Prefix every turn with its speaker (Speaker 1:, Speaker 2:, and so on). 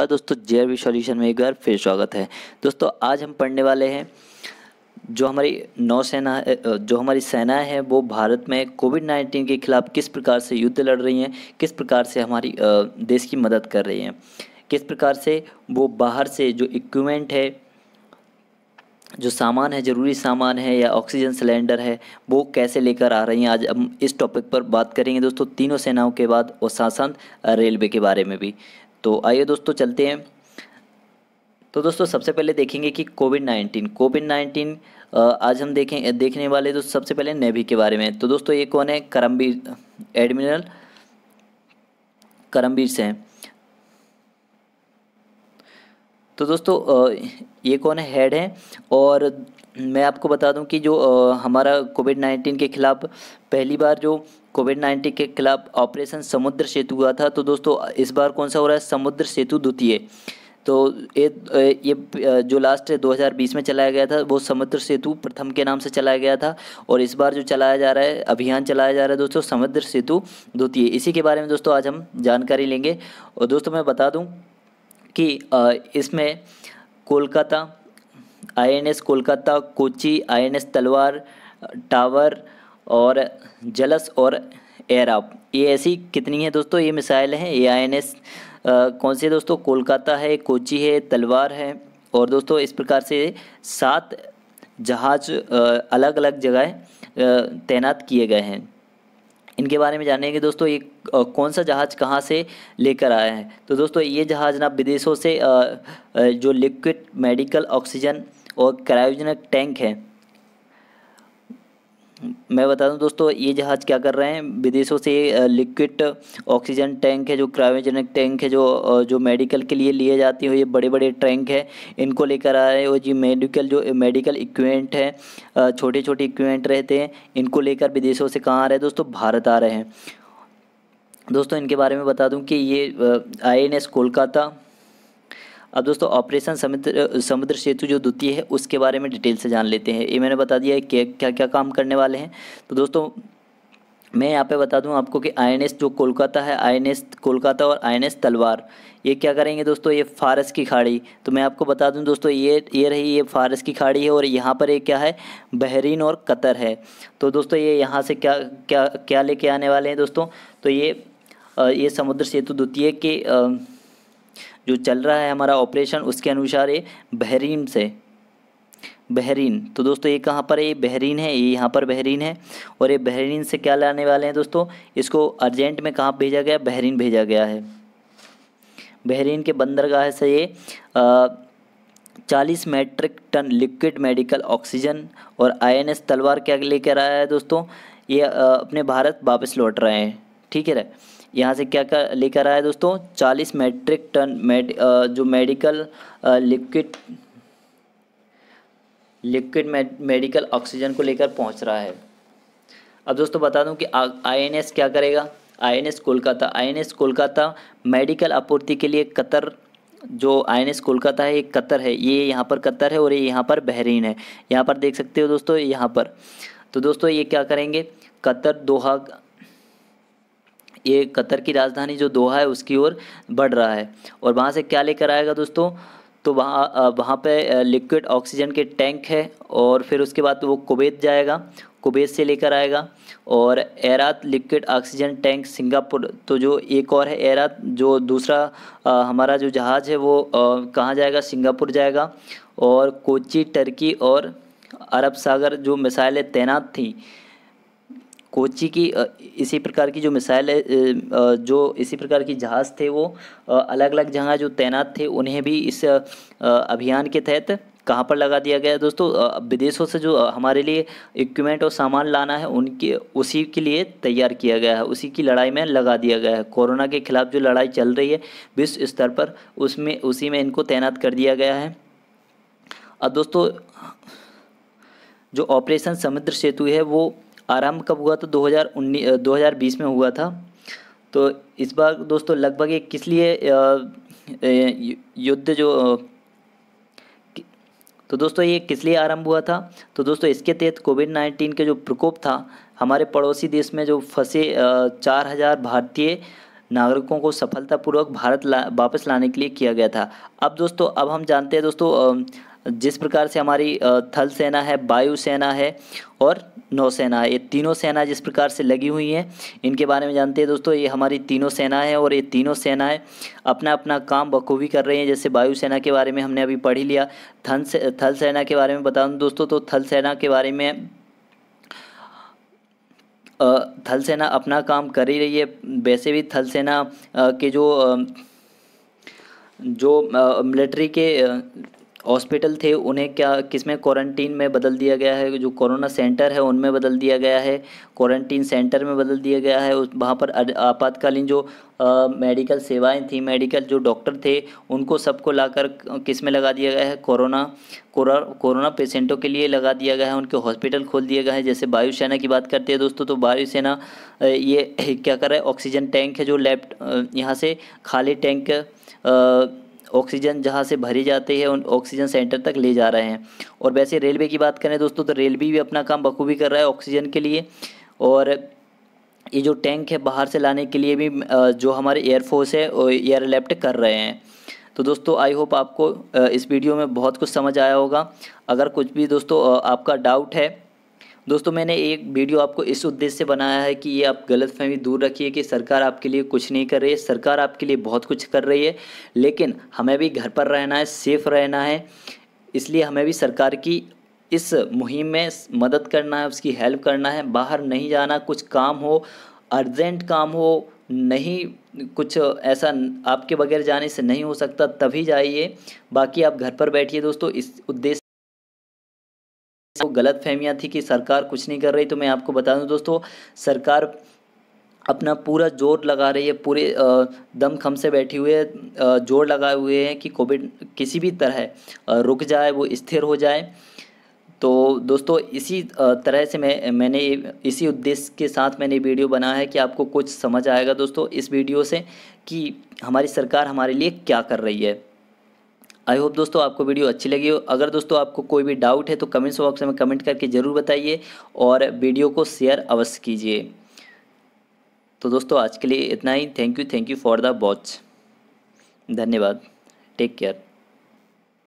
Speaker 1: और तो दोस्तों वी सॉल्यूशन में एक बार फिर स्वागत है दोस्तों आज हम पढ़ने वाले हैं जो हमारी नौसेना जो हमारी सेना है वो भारत में कोविड नाइन्टीन के खिलाफ किस प्रकार से युद्ध लड़ रही हैं किस प्रकार से हमारी देश की मदद कर रही हैं किस प्रकार से वो बाहर से जो इक्विपमेंट है जो सामान है ज़रूरी सामान है या ऑक्सीजन सिलेंडर है वो कैसे लेकर आ रही हैं आज हम इस टॉपिक पर बात करेंगे दोस्तों तीनों सेनाओं के बाद और साथ साथ रेलवे के बारे में भी तो आइए दोस्तों चलते हैं तो दोस्तों सबसे पहले देखेंगे कि कोविड नाइन्टीन कोविड नाइन्टीन आज हम देखें देखने वाले तो सबसे पहले नेवी के बारे में तो दोस्तों ये कौन है करमबीर एडमिरल करमबीर से हैं तो दोस्तों ये कौन है हेड हैं और मैं आपको बता दूं कि जो हमारा कोविड नाइन्टीन के खिलाफ पहली बार जो कोविड नाइन्टीन के खिलाफ ऑपरेशन समुद्र सेतु हुआ था तो दोस्तों इस बार कौन सा हो रहा है समुद्र सेतु द्वितीय तो ये ये जो लास्ट 2020 में चलाया गया था वो समुद्र सेतु प्रथम के नाम से चलाया गया था और इस बार जो चलाया जा रहा है अभियान चलाया जा रहा है दोस्तों समुद्र सेतु द्वितीय इसी के बारे में दोस्तों आज हम जानकारी लेंगे और दोस्तों मैं बता दूँ कि इसमें कोलकाता आईएनएस कोलकाता कोची आईएनएस तलवार टावर और जलस और एरा ये ऐसी कितनी है दोस्तों ये मिसाइल हैं ये आईएनएस कौन से दोस्तों कोलकाता है कोची है तलवार है और दोस्तों इस प्रकार से सात जहाज अलग अलग जगह तैनात किए गए हैं इनके बारे में जानेंगे दोस्तों ये कौन सा जहाज़ कहाँ से लेकर आया है तो दोस्तों ये जहाज़ ना विदेशों से जो लिक्विड मेडिकल ऑक्सीजन और क्रायोजनक टैंक है मैं बता दूं दोस्तों ये जहाज़ क्या कर रहे हैं विदेशों से लिक्विड ऑक्सीजन टैंक है जो क्रायोजेनिक टैंक है जो जो मेडिकल के लिए लिए जाती है ये बड़े बड़े टैंक है इनको लेकर आ रहे हैं और जी मेडिकल जो मेडिकल इक्विपमेंट है छोटे छोटे इक्विपमेंट रहते हैं इनको लेकर विदेशों से कहाँ आ रहे हैं दोस्तों भारत आ रहे हैं दोस्तों इनके बारे में बता दूँ कि ये आई एन एस कोलकाता अब दोस्तों ऑपरेशन समुद्र समुद्र सेतु जो द्वितीय है उसके बारे में डिटेल से जान लेते हैं ये मैंने बता दिया है क्या क्या क्या काम करने वाले हैं तो दोस्तों मैं यहाँ पे बता दूँ आपको कि आई जो कोलकाता है आई कोलकाता और आई तलवार ये क्या करेंगे दोस्तों ये फारस की खाड़ी तो मैं आपको बता दूं दोस्तों ये ये रही ये फारस की खाड़ी है और यहाँ पर ये क्या है बहरीन और कतर है तो दोस्तों ये यहाँ से क्या क्या क्या लेके आने वाले हैं दोस्तों तो ये ये समुद्र सेतु द्वितीय के जो चल रहा है हमारा ऑपरेशन उसके अनुसार ये बहरीन से बहरीन तो दोस्तों ये कहाँ पर है ये बहरीन है ये यहाँ पर बहरीन है और ये बहरीन से क्या लाने वाले हैं दोस्तों इसको अर्जेंट में कहाँ भेजा गया बहरीन भेजा गया है बहरीन के बंदरगाह से ये चालीस metric ton liquid medical oxygen और आई तलवार क्या लेकर आया है दोस्तों ये अपने भारत वापस लौट रहे हैं ठीक है यहाँ से क्या कर लेकर आया दोस्तों चालीस मेट्रिक टन मेड जो medical liquid liquid medical oxygen को लेकर पहुँच रहा है अब दोस्तों बता दूं कि आईएनएस क्या करेगा INS Kolkata INS Kolkata medical आपूर्ति के लिए कतर जो आईएनएस कोलकाता है ये कतर है ये यहाँ पर कतर है और ये यहाँ पर बहरीन है यहाँ पर देख सकते हो दोस्तों यहाँ पर तो दोस्तों ये क्या करेंगे कतर दोहा ये कतर की राजधानी जो दोहा है उसकी ओर बढ़ रहा है और वहाँ से क्या लेकर आएगा दोस्तों तो वहाँ वहाँ पर लिक्विड ऑक्सीजन के टैंक है और फिर उसके बाद वो कुबेत जाएगा कुबेत से लेकर आएगा और Airavat liquid oxygen tank Singapore तो जो एक और है एरात जो दूसरा आ, हमारा जो जहाज़ है वो कहाँ जाएगा सिंगापुर जाएगा और कोची टर्की और अरब सागर जो मिसाइलें तैनात थी कोची की इसी प्रकार की जो मिसाइल है जो इसी प्रकार की जहाज़ थे वो अलग अलग जगह जो तैनात थे उन्हें भी इस अभियान के तहत कहाँ पर लगा दिया गया है दोस्तों विदेशों से जो हमारे लिए इक्विपमेंट और सामान लाना है उनके उसी के लिए तैयार किया गया है उसी की लड़ाई में लगा दिया गया है कोरोना के खिलाफ जो लड़ाई चल रही है विश्व स्तर पर उसमें उसी में इनको तैनात कर दिया गया है अब दोस्तों जो ऑपरेशन समुद्र सेतु है वो आरंभ कब हुआ तो 2019 2020 में हुआ था तो इस बार दोस्तों लगभग ये किस लिए युद्ध जो तो दोस्तों ये किस लिए आरंभ हुआ था तो दोस्तों इसके तहत कोविड नाइन्टीन के जो प्रकोप था हमारे पड़ोसी देश में जो फंसे चार हज़ार भारतीय नागरिकों को सफलतापूर्वक भारत ला वापस लाने के लिए किया गया था अब दोस्तों अब हम जानते हैं दोस्तों जिस प्रकार से हमारी थल सेना है वायु सेना है और नौसेना है ये तीनों सेना जिस प्रकार से लगी हुई हैं इनके बारे में जानते हैं दोस्तों ये हमारी तीनों सेना है और ये तीनों सेनाएँ अपना अपना काम बखूबी कर रही हैं जैसे वायुसेना के बारे में हमने अभी पढ़ ही लिया थन से थल सेना के बारे में बता दूँ दोस्तों तो थल सेना के बारे में थल सेना अपना काम कर ही रही है वैसे भी थल सेना के जो जो मिलिट्री के हॉस्पिटल थे उन्हें क्या किस में क्वारंटीन में बदल दिया गया है जो कोरोना सेंटर है उनमें बदल दिया गया है क्वारंटीन सेंटर में बदल दिया गया है वहाँ पर आपातकालीन जो मेडिकल सेवाएं थी मेडिकल जो डॉक्टर थे उनको सबको लाकर किस में लगा दिया गया है कोरोना कोरोना पेशेंटों के लिए लगा दिया गया है उनके हॉस्पिटल खोल दिया गया है जैसे वायुसेना की बात करते हैं दोस्तों तो वायुसेना ये क्या कर रहा है ऑक्सीजन टैंक है जो लेफ्ट यहाँ से खाली टैंक आ, ऑक्सीजन जहाँ से भरे जाते हैं उन ऑक्सीजन सेंटर तक ले जा रहे हैं और वैसे रेलवे की बात करें दोस्तों तो रेलवे भी अपना काम बखूबी कर रहा है ऑक्सीजन के लिए और ये जो टैंक है बाहर से लाने के लिए भी जो हमारे एयरफोर्स है वो लेफ्ट कर रहे हैं तो दोस्तों आई होप आपको इस वीडियो में बहुत कुछ समझ आया होगा अगर कुछ भी दोस्तों आपका डाउट है दोस्तों मैंने एक वीडियो आपको इस उद्देश्य से बनाया है कि ये आप गलत फहमी दूर रखिए कि सरकार आपके लिए कुछ नहीं कर रही है सरकार आपके लिए बहुत कुछ कर रही है लेकिन हमें भी घर पर रहना है सेफ़ रहना है इसलिए हमें भी सरकार की इस मुहिम में मदद करना है उसकी हेल्प करना है बाहर नहीं जाना कुछ काम हो अर्जेंट काम हो नहीं कुछ ऐसा आपके बगैर जाने से नहीं हो सकता तभी जाइए बाकी आप घर पर बैठिए दोस्तों इस उद्देश्य वो गलत फहमियाँ थी कि सरकार कुछ नहीं कर रही तो मैं आपको बता दूँ दोस्तों सरकार अपना पूरा जोर लगा रही है पूरे दम खम से बैठी हुए जोर लगाए हुए हैं कि कोविड किसी भी तरह रुक जाए वो स्थिर हो जाए तो दोस्तों इसी तरह से मैं मैंने इसी उद्देश्य के साथ मैंने वीडियो बनाया है कि आपको कुछ समझ आएगा दोस्तों इस वीडियो से कि हमारी सरकार हमारे लिए क्या कर रही है आई होप दोस्तों आपको वीडियो अच्छी लगी हो अगर दोस्तों आपको कोई भी डाउट है तो कमेंट्स बॉक्स में कमेंट करके ज़रूर बताइए और वीडियो को शेयर अवश्य कीजिए तो दोस्तों आज के लिए इतना ही thank you thank you for the watch धन्यवाद टेक केयर